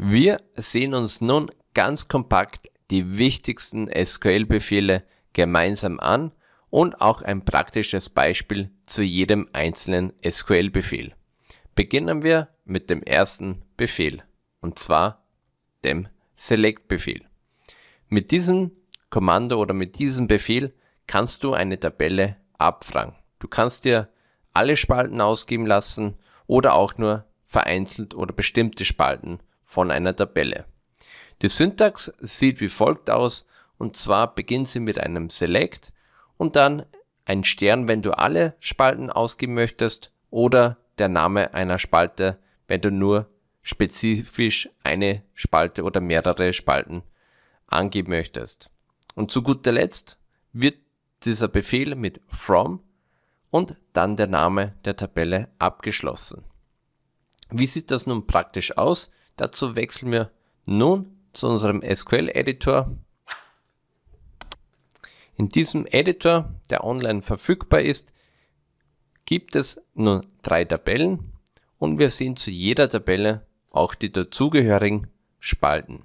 Wir sehen uns nun ganz kompakt die wichtigsten SQL-Befehle gemeinsam an und auch ein praktisches Beispiel zu jedem einzelnen SQL-Befehl. Beginnen wir mit dem ersten Befehl, und zwar dem Select-Befehl. Mit diesem Kommando oder mit diesem Befehl kannst du eine Tabelle abfragen. Du kannst dir alle Spalten ausgeben lassen oder auch nur vereinzelt oder bestimmte Spalten von einer Tabelle. Die Syntax sieht wie folgt aus und zwar beginnt sie mit einem Select und dann ein Stern, wenn du alle Spalten ausgeben möchtest oder der Name einer Spalte, wenn du nur spezifisch eine Spalte oder mehrere Spalten angeben möchtest. Und zu guter Letzt wird dieser Befehl mit from und dann der Name der Tabelle abgeschlossen. Wie sieht das nun praktisch aus? Dazu wechseln wir nun zu unserem SQL-Editor. In diesem Editor, der online verfügbar ist, gibt es nun drei Tabellen und wir sehen zu jeder Tabelle auch die dazugehörigen Spalten.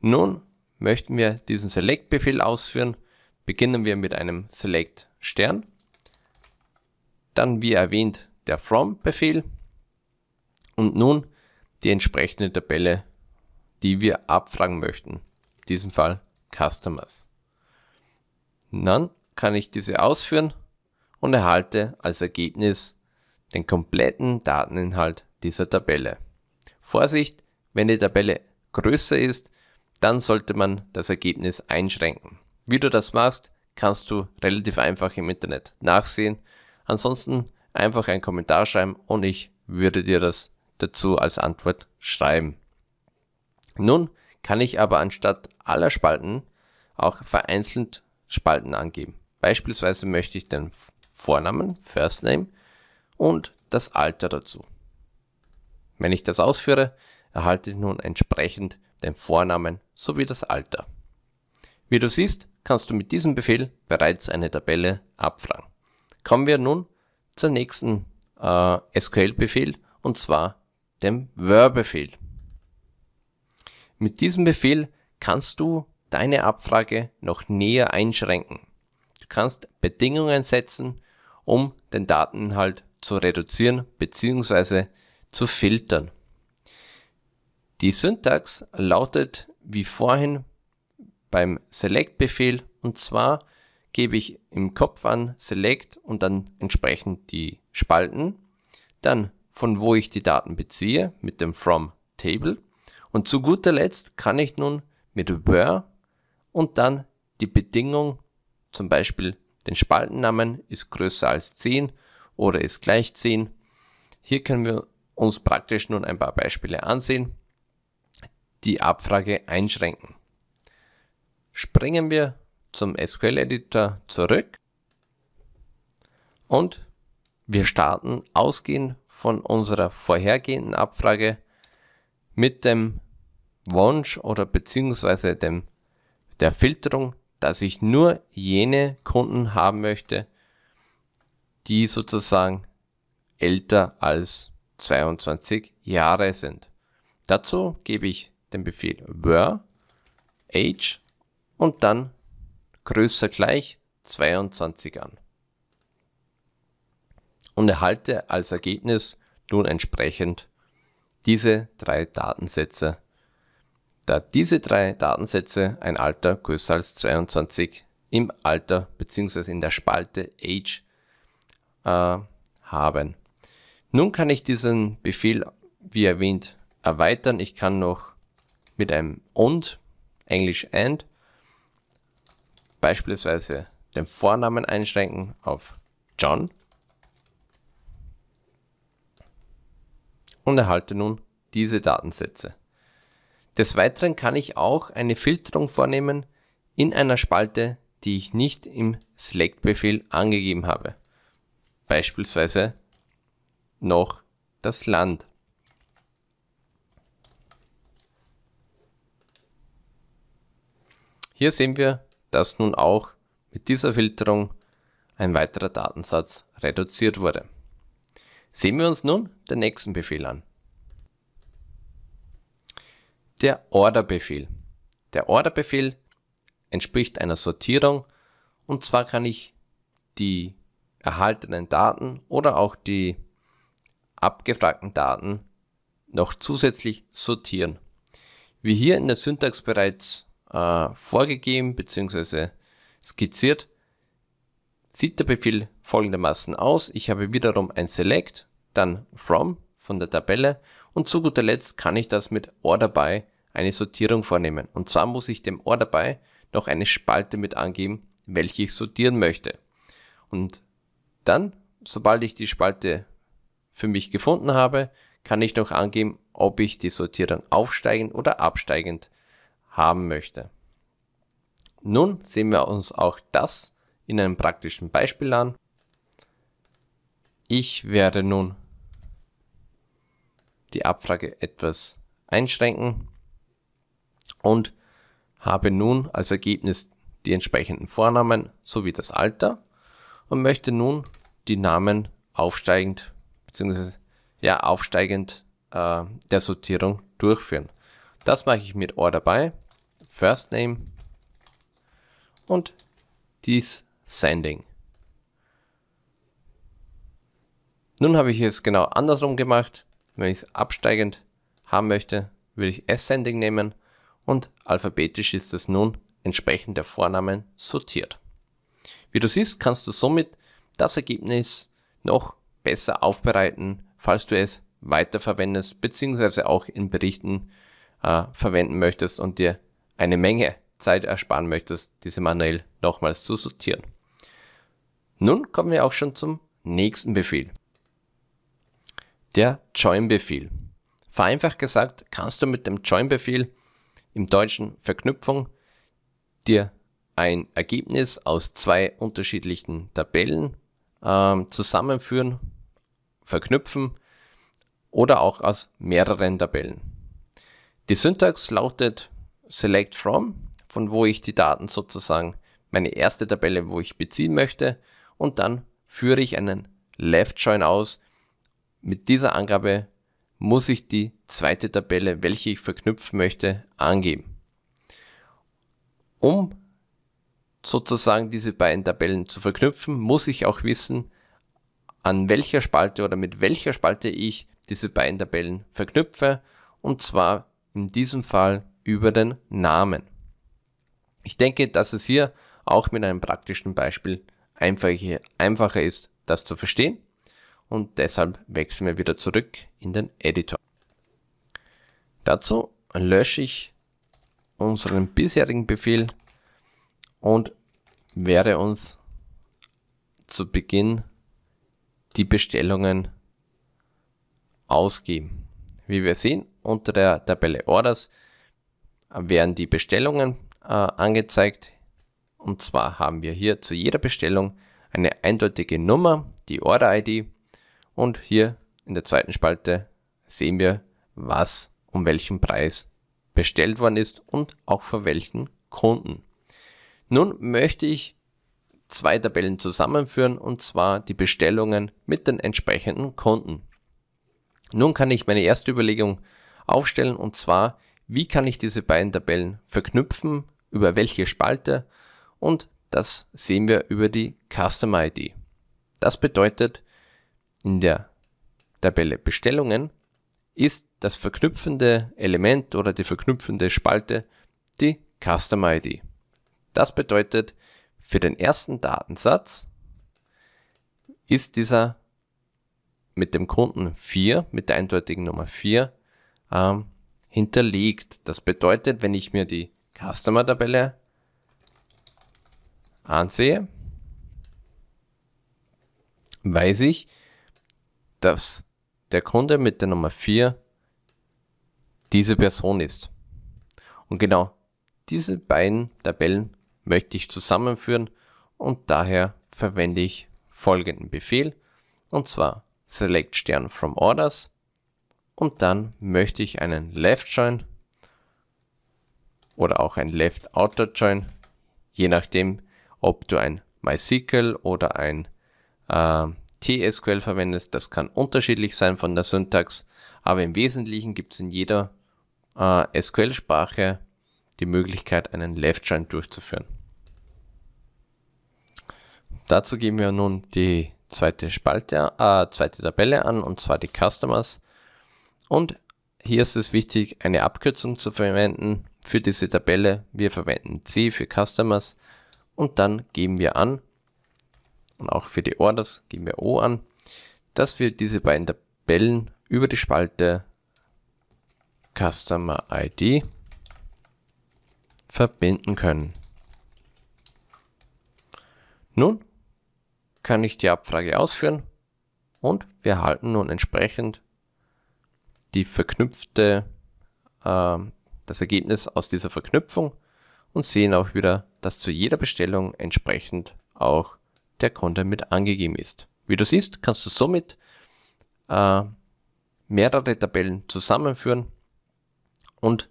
Nun möchten wir diesen Select-Befehl ausführen. Beginnen wir mit einem Select Stern. Dann, wie erwähnt, der From-Befehl. Und nun die entsprechende Tabelle, die wir abfragen möchten. In diesem Fall Customers. Und dann kann ich diese ausführen und erhalte als Ergebnis den kompletten Dateninhalt dieser Tabelle. Vorsicht, wenn die Tabelle größer ist, dann sollte man das Ergebnis einschränken. Wie du das machst, kannst du relativ einfach im Internet nachsehen. Ansonsten einfach einen Kommentar schreiben und ich würde dir das dazu als Antwort schreiben. Nun kann ich aber anstatt aller Spalten auch vereinzelt Spalten angeben. Beispielsweise möchte ich den Vornamen, First Name und das Alter dazu. Wenn ich das ausführe, erhalte ich nun entsprechend den Vornamen sowie das Alter. Wie du siehst, kannst du mit diesem Befehl bereits eine Tabelle abfragen. Kommen wir nun zum nächsten äh, SQL-Befehl und zwar dem Where-Befehl. Mit diesem Befehl kannst du deine Abfrage noch näher einschränken. Du kannst Bedingungen setzen, um den Dateninhalt zu reduzieren bzw. zu filtern. Die Syntax lautet wie vorhin beim Select-Befehl und zwar gebe ich im Kopf an Select und dann entsprechend die Spalten, dann von wo ich die Daten beziehe mit dem From Table. Und zu guter Letzt kann ich nun mit Where und dann die Bedingung, zum Beispiel den Spaltennamen ist größer als 10 oder ist gleich 10. Hier können wir uns praktisch nun ein paar Beispiele ansehen, die Abfrage einschränken. Springen wir zum SQL-Editor zurück und wir starten ausgehend von unserer vorhergehenden Abfrage mit dem Wunsch oder beziehungsweise dem, der Filterung, dass ich nur jene Kunden haben möchte, die sozusagen älter als 22 Jahre sind. Dazu gebe ich den Befehl were, age und dann größer gleich 22 an und erhalte als Ergebnis nun entsprechend diese drei Datensätze. Da diese drei Datensätze ein Alter größer als 22 im Alter bzw. in der Spalte Age äh, haben. Nun kann ich diesen Befehl, wie erwähnt, erweitern. Ich kann noch mit einem und, englisch and, beispielsweise den Vornamen einschränken auf John und erhalte nun diese Datensätze. Des Weiteren kann ich auch eine Filterung vornehmen in einer Spalte, die ich nicht im Select-Befehl angegeben habe. Beispielsweise noch das Land. Hier sehen wir, dass nun auch mit dieser Filterung ein weiterer Datensatz reduziert wurde. Sehen wir uns nun den nächsten Befehl an. Der Order-Befehl. Der Order-Befehl entspricht einer Sortierung und zwar kann ich die erhaltenen Daten oder auch die abgefragten Daten noch zusätzlich sortieren. Wie hier in der Syntax bereits äh, vorgegeben bzw. skizziert, sieht der Befehl folgendermaßen aus. Ich habe wiederum ein Select dann from von der Tabelle und zu guter Letzt kann ich das mit or dabei eine Sortierung vornehmen. Und zwar muss ich dem or dabei noch eine Spalte mit angeben, welche ich sortieren möchte. Und dann, sobald ich die Spalte für mich gefunden habe, kann ich noch angeben, ob ich die Sortierung aufsteigend oder absteigend haben möchte. Nun sehen wir uns auch das in einem praktischen Beispiel an. Ich werde nun die Abfrage etwas einschränken und habe nun als Ergebnis die entsprechenden Vornamen sowie das Alter und möchte nun die Namen aufsteigend bzw. ja aufsteigend äh, der Sortierung durchführen. Das mache ich mit Order by, First Name und dies Sending. Nun habe ich es genau andersrum gemacht wenn ich es absteigend haben möchte, würde ich Ascending nehmen und alphabetisch ist es nun entsprechend der Vornamen sortiert. Wie du siehst, kannst du somit das Ergebnis noch besser aufbereiten, falls du es weiterverwendest bzw. auch in Berichten äh, verwenden möchtest und dir eine Menge Zeit ersparen möchtest, diese manuell nochmals zu sortieren. Nun kommen wir auch schon zum nächsten Befehl der Join-Befehl. Vereinfacht gesagt kannst du mit dem Join-Befehl im deutschen Verknüpfung dir ein Ergebnis aus zwei unterschiedlichen Tabellen äh, zusammenführen, verknüpfen oder auch aus mehreren Tabellen. Die Syntax lautet select from, von wo ich die Daten sozusagen meine erste Tabelle, wo ich beziehen möchte und dann führe ich einen left join aus, mit dieser Angabe muss ich die zweite Tabelle, welche ich verknüpfen möchte, angeben. Um sozusagen diese beiden Tabellen zu verknüpfen, muss ich auch wissen, an welcher Spalte oder mit welcher Spalte ich diese beiden Tabellen verknüpfe und zwar in diesem Fall über den Namen. Ich denke, dass es hier auch mit einem praktischen Beispiel einfacher ist, das zu verstehen und deshalb wechseln wir wieder zurück in den Editor. Dazu lösche ich unseren bisherigen Befehl und werde uns zu Beginn die Bestellungen ausgeben. Wie wir sehen, unter der Tabelle Orders werden die Bestellungen äh, angezeigt. Und zwar haben wir hier zu jeder Bestellung eine eindeutige Nummer, die Order-ID und hier in der zweiten Spalte sehen wir, was um welchen Preis bestellt worden ist und auch für welchen Kunden. Nun möchte ich zwei Tabellen zusammenführen und zwar die Bestellungen mit den entsprechenden Kunden. Nun kann ich meine erste Überlegung aufstellen und zwar, wie kann ich diese beiden Tabellen verknüpfen, über welche Spalte und das sehen wir über die Customer ID. Das bedeutet, in der Tabelle Bestellungen ist das verknüpfende Element oder die verknüpfende Spalte die Customer ID. Das bedeutet, für den ersten Datensatz ist dieser mit dem Kunden 4, mit der eindeutigen Nummer 4, ähm, hinterlegt. Das bedeutet, wenn ich mir die Customer-Tabelle ansehe, weiß ich, dass der Kunde mit der Nummer 4 diese Person ist. Und genau diese beiden Tabellen möchte ich zusammenführen und daher verwende ich folgenden Befehl und zwar select Stern from orders und dann möchte ich einen left join oder auch ein left outer join, je nachdem ob du ein MySQL oder ein äh, TSQL verwendest. Das kann unterschiedlich sein von der Syntax, aber im Wesentlichen gibt es in jeder äh, SQL-Sprache die Möglichkeit, einen Left Join durchzuführen. Dazu geben wir nun die zweite Spalte, äh, zweite Tabelle an, und zwar die Customers. Und hier ist es wichtig, eine Abkürzung zu verwenden für diese Tabelle. Wir verwenden C für Customers und dann geben wir an, und auch für die Orders geben wir O an, dass wir diese beiden Tabellen über die Spalte Customer ID verbinden können. Nun kann ich die Abfrage ausführen und wir erhalten nun entsprechend die verknüpfte, äh, das Ergebnis aus dieser Verknüpfung und sehen auch wieder, dass zu jeder Bestellung entsprechend auch der Konto mit angegeben ist. Wie du siehst, kannst du somit äh, mehrere Tabellen zusammenführen und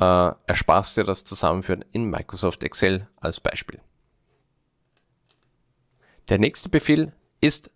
äh, ersparst dir das Zusammenführen in Microsoft Excel als Beispiel. Der nächste Befehl ist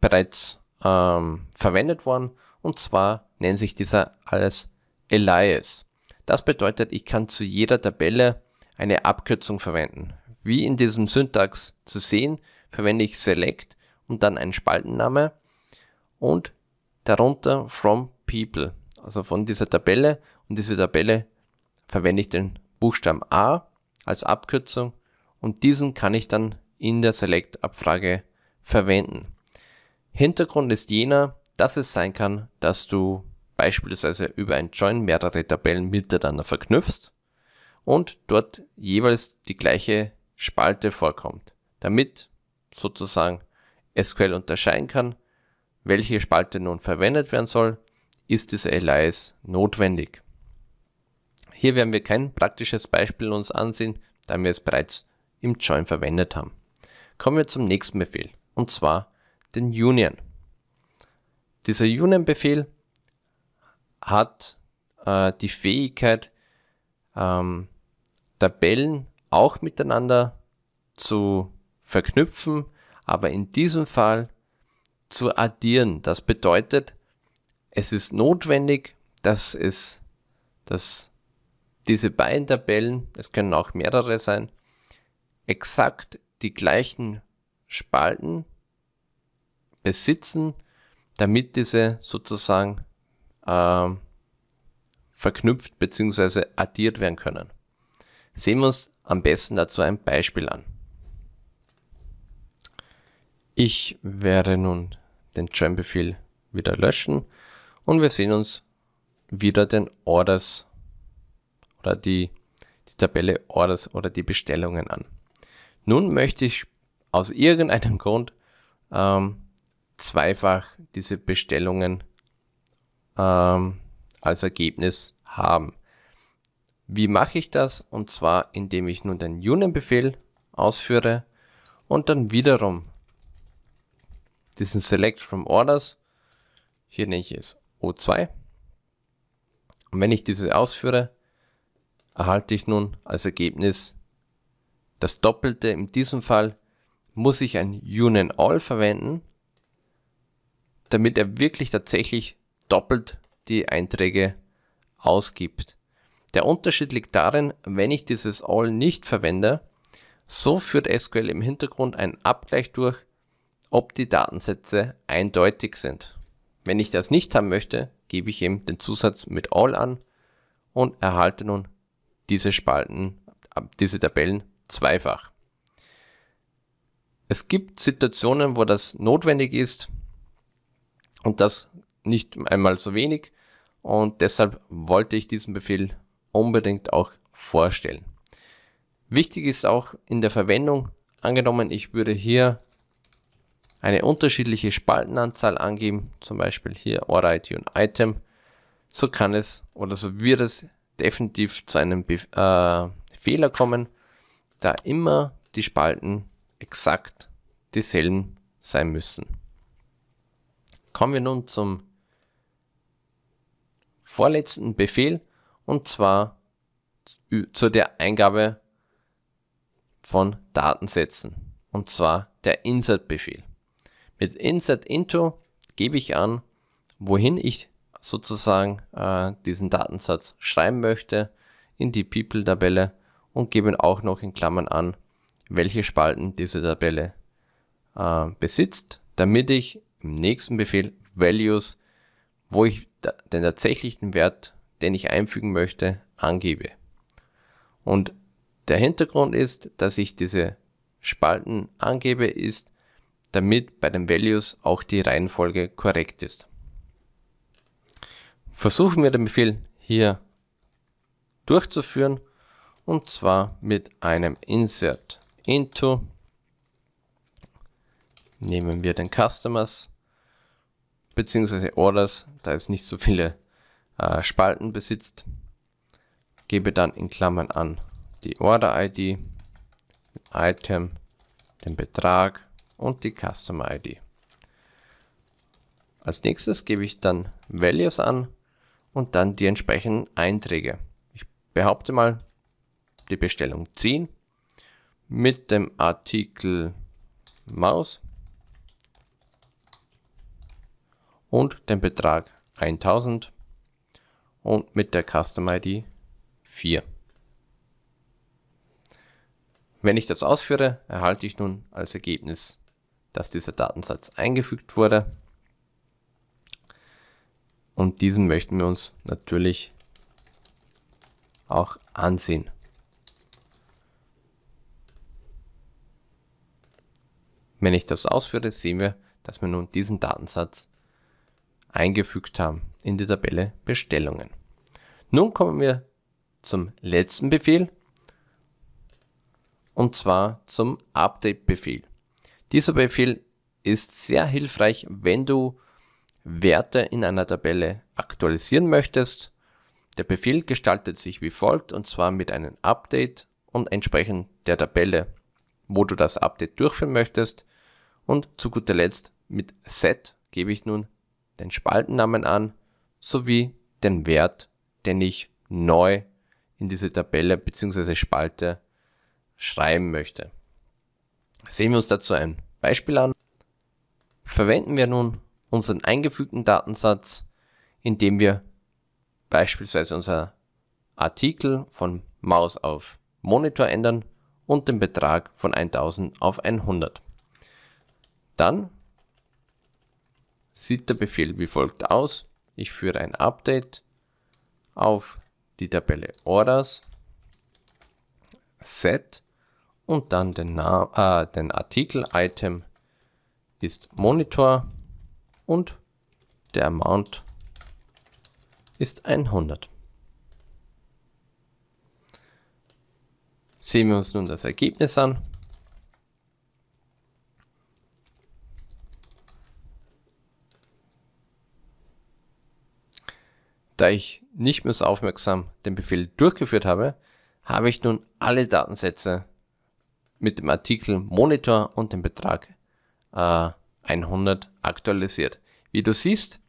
bereits ähm, verwendet worden und zwar nennt sich dieser alles Elias. Das bedeutet, ich kann zu jeder Tabelle eine Abkürzung verwenden. Wie in diesem Syntax zu sehen, verwende ich Select und dann einen Spaltenname und darunter From People, also von dieser Tabelle. Und diese Tabelle verwende ich den Buchstaben A als Abkürzung und diesen kann ich dann in der Select-Abfrage verwenden. Hintergrund ist jener, dass es sein kann, dass du beispielsweise über ein Join mehrere Tabellen miteinander verknüpfst und dort jeweils die gleiche Spalte vorkommt, damit sozusagen SQL unterscheiden kann, welche Spalte nun verwendet werden soll, ist diese Alias notwendig. Hier werden wir kein praktisches Beispiel uns ansehen, da wir es bereits im Join verwendet haben. Kommen wir zum nächsten Befehl, und zwar den Union. Dieser Union-Befehl hat äh, die Fähigkeit, ähm, Tabellen auch miteinander zu verknüpfen, aber in diesem Fall zu addieren. Das bedeutet, es ist notwendig, dass es, dass diese beiden Tabellen, es können auch mehrere sein, exakt die gleichen Spalten besitzen, damit diese sozusagen äh, verknüpft bzw. addiert werden können. Sehen wir uns am besten dazu ein Beispiel an. Ich werde nun den Join-Befehl wieder löschen und wir sehen uns wieder den Orders oder die, die Tabelle Orders oder die Bestellungen an. Nun möchte ich aus irgendeinem Grund ähm, zweifach diese Bestellungen ähm, als Ergebnis haben. Wie mache ich das? Und zwar, indem ich nun den Union-Befehl ausführe und dann wiederum diesen Select from Orders, hier nenne ich es O2. Und wenn ich diese ausführe, erhalte ich nun als Ergebnis das Doppelte. In diesem Fall muss ich ein Union All verwenden, damit er wirklich tatsächlich doppelt die Einträge ausgibt. Der Unterschied liegt darin, wenn ich dieses all nicht verwende, so führt SQL im Hintergrund einen Abgleich durch, ob die Datensätze eindeutig sind. Wenn ich das nicht haben möchte, gebe ich eben den Zusatz mit all an und erhalte nun diese Spalten, diese Tabellen zweifach. Es gibt Situationen, wo das notwendig ist und das nicht einmal so wenig und deshalb wollte ich diesen Befehl unbedingt auch vorstellen. Wichtig ist auch in der Verwendung, angenommen ich würde hier eine unterschiedliche Spaltenanzahl angeben, zum Beispiel hier Alrighty und Item, so kann es oder so wird es definitiv zu einem Be äh, Fehler kommen, da immer die Spalten exakt dieselben sein müssen. Kommen wir nun zum vorletzten Befehl und zwar zu der Eingabe von Datensätzen und zwar der Insert-Befehl. Mit Insert into gebe ich an, wohin ich sozusagen äh, diesen Datensatz schreiben möchte in die People-Tabelle und gebe auch noch in Klammern an, welche Spalten diese Tabelle äh, besitzt, damit ich im nächsten Befehl Values, wo ich den tatsächlichen Wert den ich einfügen möchte, angebe. Und der Hintergrund ist, dass ich diese Spalten angebe, ist, damit bei den Values auch die Reihenfolge korrekt ist. Versuchen wir den Befehl hier durchzuführen und zwar mit einem Insert into. Nehmen wir den Customers bzw. Orders, da es nicht so viele äh, Spalten besitzt. Gebe dann in Klammern an die Order-ID, Item, den Betrag und die Customer-ID. Als nächstes gebe ich dann Values an und dann die entsprechenden Einträge. Ich behaupte mal die Bestellung 10 mit dem Artikel Maus und dem Betrag 1000 und mit der Custom ID 4. Wenn ich das ausführe, erhalte ich nun als Ergebnis, dass dieser Datensatz eingefügt wurde. Und diesen möchten wir uns natürlich auch ansehen. Wenn ich das ausführe, sehen wir, dass wir nun diesen Datensatz eingefügt haben in die Tabelle Bestellungen. Nun kommen wir zum letzten Befehl und zwar zum Update-Befehl. Dieser Befehl ist sehr hilfreich, wenn du Werte in einer Tabelle aktualisieren möchtest. Der Befehl gestaltet sich wie folgt und zwar mit einem Update und entsprechend der Tabelle, wo du das Update durchführen möchtest. Und zu guter Letzt mit Set gebe ich nun den Spaltennamen an sowie den Wert, den ich neu in diese Tabelle bzw. Spalte schreiben möchte. Sehen wir uns dazu ein Beispiel an. Verwenden wir nun unseren eingefügten Datensatz, indem wir beispielsweise unser Artikel von Maus auf Monitor ändern und den Betrag von 1000 auf 100. Dann sieht der Befehl wie folgt aus. Ich führe ein Update auf die Tabelle Orders, Set und dann den, Na äh, den Artikel Item ist Monitor und der Amount ist 100. Sehen wir uns nun das Ergebnis an. Da ich nicht mehr so aufmerksam den Befehl durchgeführt habe, habe ich nun alle Datensätze mit dem Artikel Monitor und dem Betrag äh, 100 aktualisiert. Wie du siehst,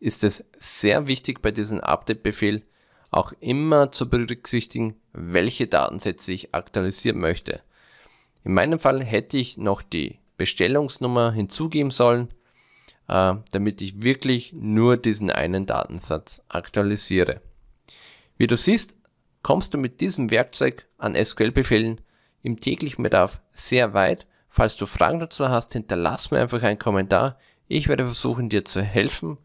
ist es sehr wichtig bei diesem Update-Befehl auch immer zu berücksichtigen, welche Datensätze ich aktualisieren möchte. In meinem Fall hätte ich noch die Bestellungsnummer hinzugeben sollen äh, damit ich wirklich nur diesen einen Datensatz aktualisiere. Wie du siehst, kommst du mit diesem Werkzeug an SQL-Befehlen im täglichen Bedarf sehr weit. Falls du Fragen dazu hast, hinterlass mir einfach einen Kommentar. Ich werde versuchen, dir zu helfen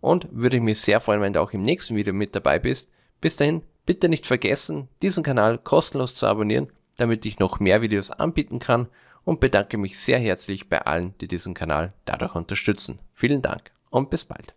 und würde mich sehr freuen, wenn du auch im nächsten Video mit dabei bist. Bis dahin, bitte nicht vergessen, diesen Kanal kostenlos zu abonnieren, damit ich noch mehr Videos anbieten kann und bedanke mich sehr herzlich bei allen, die diesen Kanal dadurch unterstützen. Vielen Dank und bis bald.